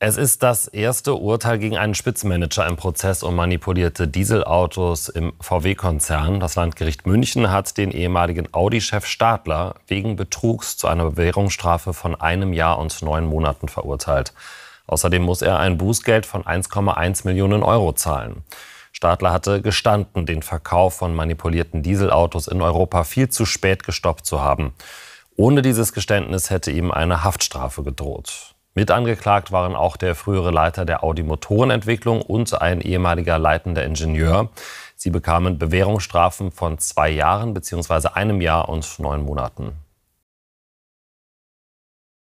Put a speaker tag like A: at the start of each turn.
A: Es ist das erste Urteil gegen einen Spitzenmanager im Prozess um manipulierte Dieselautos im VW-Konzern. Das Landgericht München hat den ehemaligen Audi-Chef Stadler wegen Betrugs zu einer Bewährungsstrafe von einem Jahr und neun Monaten verurteilt. Außerdem muss er ein Bußgeld von 1,1 Millionen Euro zahlen. Stadler hatte gestanden, den Verkauf von manipulierten Dieselautos in Europa viel zu spät gestoppt zu haben. Ohne dieses Geständnis hätte ihm eine Haftstrafe gedroht. Mit angeklagt waren auch der frühere Leiter der Audi Motorenentwicklung und ein ehemaliger leitender Ingenieur. Sie bekamen Bewährungsstrafen von zwei Jahren bzw. einem Jahr und neun Monaten.